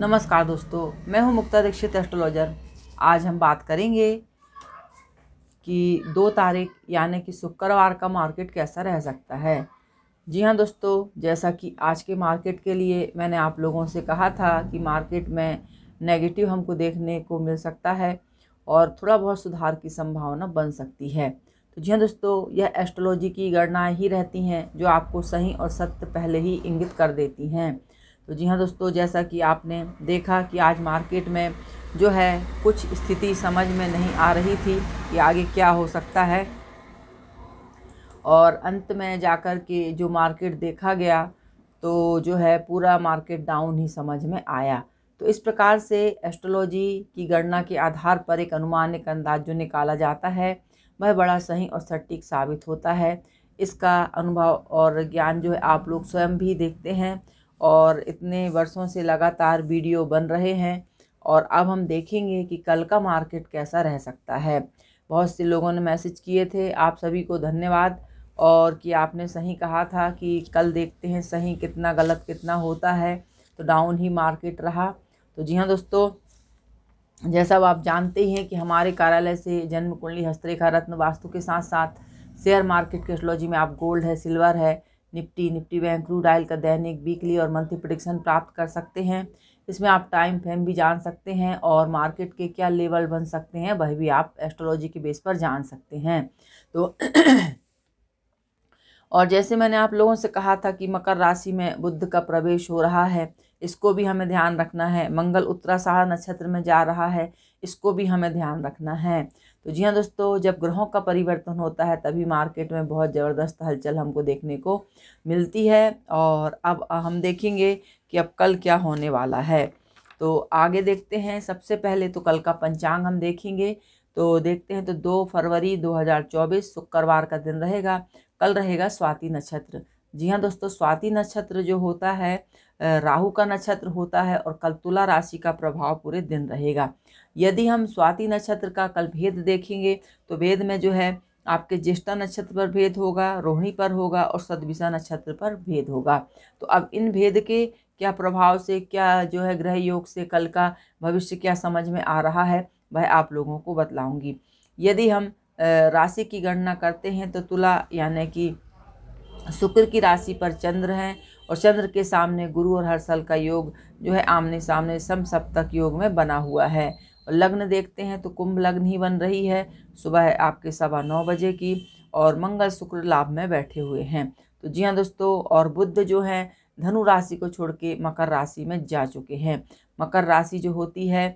नमस्कार दोस्तों मैं हूं मुक्ता दीक्षित एस्ट्रोलॉजर आज हम बात करेंगे कि दो तारीख यानी कि शुक्रवार का मार्केट कैसा रह सकता है जी हाँ दोस्तों जैसा कि आज के मार्केट के लिए मैंने आप लोगों से कहा था कि मार्केट में नेगेटिव हमको देखने को मिल सकता है और थोड़ा बहुत सुधार की संभावना बन सकती है तो जी हाँ दोस्तों यह एस्ट्रोलॉजी की गणनाएँ ही रहती हैं जो आपको सही और सत्य पहले ही इंगित कर देती हैं तो जी हाँ दोस्तों जैसा कि आपने देखा कि आज मार्केट में जो है कुछ स्थिति समझ में नहीं आ रही थी कि आगे क्या हो सकता है और अंत में जाकर के जो मार्केट देखा गया तो जो है पूरा मार्केट डाउन ही समझ में आया तो इस प्रकार से एस्ट्रोलॉजी की गणना के आधार पर एक अनुमान एक अंदाज जो निकाला जाता है वह बड़ा सही और सटीक साबित होता है इसका अनुभव और ज्ञान जो है आप लोग स्वयं भी देखते हैं और इतने वर्षों से लगातार वीडियो बन रहे हैं और अब हम देखेंगे कि कल का मार्केट कैसा रह सकता है बहुत से लोगों ने मैसेज किए थे आप सभी को धन्यवाद और कि आपने सही कहा था कि कल देखते हैं सही कितना गलत कितना होता है तो डाउन ही मार्केट रहा तो जी हाँ दोस्तों जैसा आप जानते हैं कि हमारे कार्यालय से जन्म कुंडली हस्तरेखा रत्न वास्तु के साथ साथ शेयर मार्केट के एस्ट्रोलॉजी में आप गोल्ड है सिल्वर है निफ्टी निफ्टी बैंक रू डायल का दैनिक वीकली और मंथली प्रोडिक्शन प्राप्त कर सकते हैं इसमें आप टाइम फ्रेम भी जान सकते हैं और मार्केट के क्या लेवल बन सकते हैं वह भी आप एस्ट्रोलॉजी के बेस पर जान सकते हैं तो और जैसे मैंने आप लोगों से कहा था कि मकर राशि में बुद्ध का प्रवेश हो रहा है इसको भी हमें ध्यान रखना है मंगल उत्तराषाढ़ नक्षत्र में जा रहा है इसको भी हमें ध्यान रखना है तो जी हाँ दोस्तों जब ग्रहों का परिवर्तन होता है तभी मार्केट में बहुत ज़बरदस्त हलचल हमको देखने को मिलती है और अब हम देखेंगे कि अब कल क्या होने वाला है तो आगे देखते हैं सबसे पहले तो कल का पंचांग हम देखेंगे तो देखते हैं तो दो फरवरी 2024 शुक्रवार का दिन रहेगा कल रहेगा स्वाति नक्षत्र जी हाँ दोस्तों स्वाति नक्षत्र जो होता है राहु का नक्षत्र होता है और कल तुला राशि का प्रभाव पूरे दिन रहेगा यदि हम स्वाति नक्षत्र का कल भेद देखेंगे तो भेद में जो है आपके ज्येष्ठा नक्षत्र पर भेद होगा रोहिणी पर होगा और सदविशा नक्षत्र पर भेद होगा तो अब इन भेद के क्या प्रभाव से क्या जो है ग्रह योग से कल का भविष्य क्या समझ में आ रहा है वह आप लोगों को बतलाऊंगी यदि हम राशि की गणना करते हैं तो तुला यानी कि शुक्र की राशि पर चंद्र है और चंद्र के सामने गुरु और हर साल का योग जो है आमने सामने सम सप्तक योग में बना हुआ है और लग्न देखते हैं तो कुंभ लग्न ही बन रही है सुबह आपके सवा नौ बजे की और मंगल शुक्र लाभ में बैठे हुए हैं तो जी हाँ दोस्तों और बुद्ध जो हैं धनु राशि को छोड़ के मकर राशि में जा चुके हैं मकर राशि जो होती है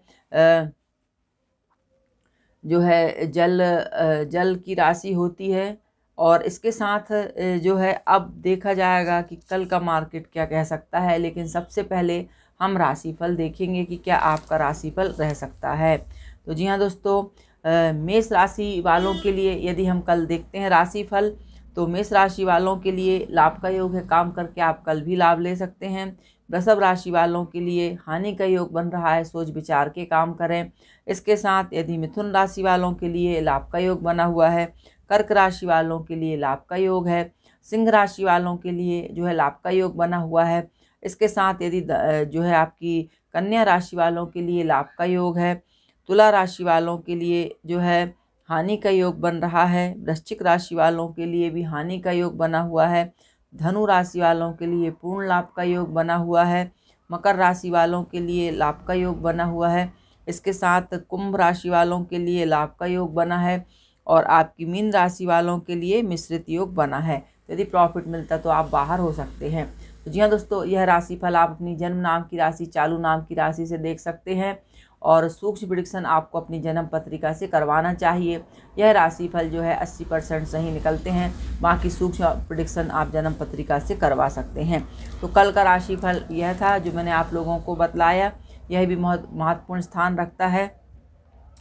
जो है जल जल की राशि होती है और इसके साथ जो है अब देखा जाएगा कि कल का मार्केट क्या कह सकता है लेकिन सबसे पहले हम राशिफल देखेंगे कि क्या आपका राशिफल रह सकता है तो जी हाँ दोस्तों मेष राशि वालों के लिए यदि हम कल देखते हैं राशिफल तो मेष राशि वालों के लिए लाभ का योग है काम करके आप कल भी लाभ ले सकते हैं वृषभ राशि वालों के लिए हानि का योग बन रहा है सोच विचार के काम करें इसके साथ यदि मिथुन राशि वालों के लिए लाभ का योग बना हुआ है कर्क राशि वालों के लिए लाभ का योग है सिंह राशि वालों के लिए जो है लाभ का योग बना हुआ है इसके साथ यदि जो है आपकी कन्या राशि वालों के लिए लाभ का योग है तुला राशि वालों के लिए जो है हानि का योग बन रहा है वृश्चिक राशि वालों के लिए भी हानि का योग बना हुआ है धनु राशि वालों के लिए पूर्ण लाभ का योग बना हुआ है मकर राशि वालों के लिए लाभ का योग बना हुआ है इसके साथ कुंभ राशि वालों के लिए लाभ का योग बना है और आपकी मीन राशि वालों के लिए मिश्रित योग बना है तो यदि प्रॉफिट मिलता तो आप बाहर हो सकते हैं तो जी हाँ दोस्तों यह राशिफल आप अपनी जन्म नाम की राशि चालू नाम की राशि से देख सकते हैं और सूक्ष्म प्रिडिक्शन आपको अपनी जन्म पत्रिका से करवाना चाहिए यह राशिफल जो है 80 परसेंट सही निकलते हैं बाकी सूक्ष्म प्रिडिक्शन आप जन्म पत्रिका से करवा सकते हैं तो कल का राशिफल यह था जो मैंने आप लोगों को बतलाया यह भी बहुत महत्वपूर्ण स्थान रखता है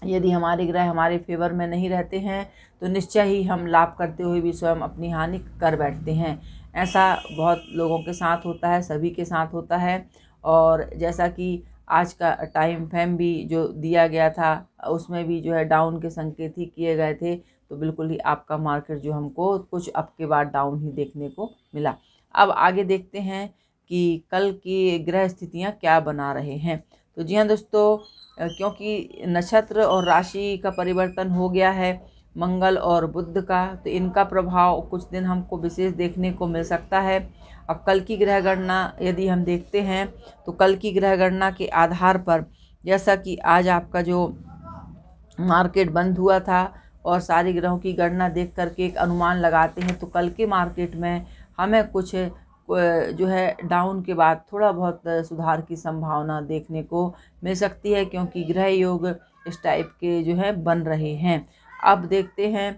यदि हमारे ग्रह हमारे फेवर में नहीं रहते हैं तो निश्चय ही हम लाभ करते हुए भी स्वयं अपनी हानि कर बैठते हैं ऐसा बहुत लोगों के साथ होता है सभी के साथ होता है और जैसा कि आज का टाइम फेम भी जो दिया गया था उसमें भी जो है डाउन के संकेत ही किए गए थे तो बिल्कुल ही आपका मार्केट जो हमको कुछ अब के बाद डाउन ही देखने को मिला अब आगे देखते हैं कि कल की ग्रह स्थितियाँ क्या बना रहे हैं तो जी हाँ दोस्तों क्योंकि नक्षत्र और राशि का परिवर्तन हो गया है मंगल और बुद्ध का तो इनका प्रभाव कुछ दिन हमको विशेष देखने को मिल सकता है अब कल की ग्रह गणना यदि हम देखते हैं तो कल की ग्रह गणना के आधार पर जैसा कि आज आपका जो मार्केट बंद हुआ था और सारे ग्रहों की गणना देख करके एक अनुमान लगाते हैं तो कल के मार्केट में हमें कुछ जो है डाउन के बाद थोड़ा बहुत सुधार की संभावना देखने को मिल सकती है क्योंकि ग्रह योग इस टाइप के जो है बन रहे हैं अब देखते हैं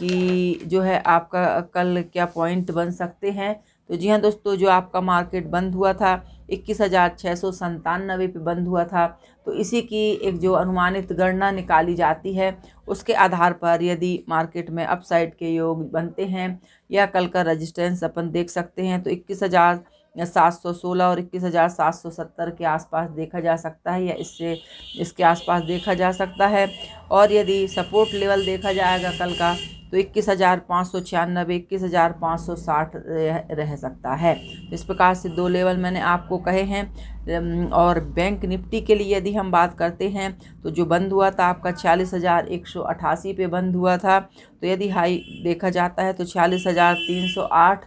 कि जो है आपका कल क्या पॉइंट बन सकते हैं तो जी हाँ दोस्तों जो आपका मार्केट बंद हुआ था इक्कीस हज़ार छः सौ संतानवे पर बंद हुआ था तो इसी की एक जो अनुमानित गणना निकाली जाती है उसके आधार पर यदि मार्केट में अपसाइड के योग बनते हैं या कल का रजिस्टेंस अपन देख सकते हैं तो इक्कीस हज़ार सात सौ सोलह और इक्कीस हज़ार सात सौ सत्तर के आसपास देखा जा सकता है या इससे इसके आसपास देखा जा सकता है और यदि सपोर्ट लेवल देखा जाएगा कल का तो इक्कीस हज़ार पाँच सौ छियानबे इक्कीस हज़ार पाँच सौ साठ रह सकता है तो इस प्रकार से दो लेवल मैंने आपको कहे हैं और बैंक निफ्टी के लिए यदि हम बात करते हैं तो जो बंद हुआ था आपका छियालीस हज़ार एक सौ अठासी पे बंद हुआ था तो यदि हाई देखा जाता है तो छियालीस हज़ार तीन सौ आठ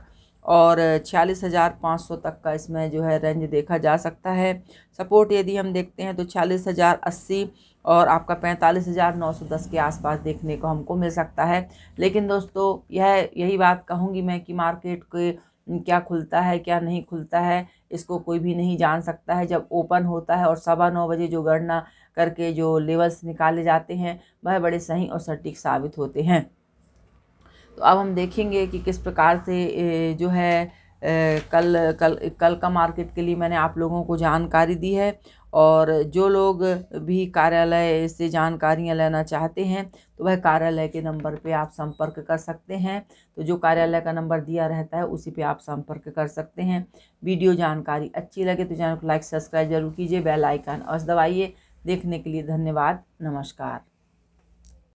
और छियालीस हज़ार पाँच सौ तक का इसमें जो है रेंज देखा जा सकता है सपोर्ट यदि हम देखते हैं तो छियालीस हज़ार अस्सी और आपका पैंतालीस हज़ार नौ सौ दस के आसपास देखने को हमको मिल सकता है लेकिन दोस्तों यह यही बात कहूँगी मैं कि मार्केट के क्या खुलता है क्या नहीं खुलता है इसको कोई भी नहीं जान सकता है जब ओपन होता है और सवा नौ बजे जो गणना करके जो लेवल्स निकाले जाते हैं वह बड़े सही और सटीक साबित होते हैं तो अब हम देखेंगे कि किस प्रकार से जो है कल कल कल का मार्केट के लिए मैंने आप लोगों को जानकारी दी है और जो लोग भी कार्यालय से जानकारियां लेना चाहते हैं तो वह कार्यालय के नंबर पे आप संपर्क कर सकते हैं तो जो कार्यालय का नंबर दिया रहता है उसी पे आप संपर्क कर सकते हैं वीडियो जानकारी अच्छी लगे तो चैनल को लाइक सब्सक्राइब जरूर कीजिए बेल आइकन और दबाइए देखने के लिए धन्यवाद नमस्कार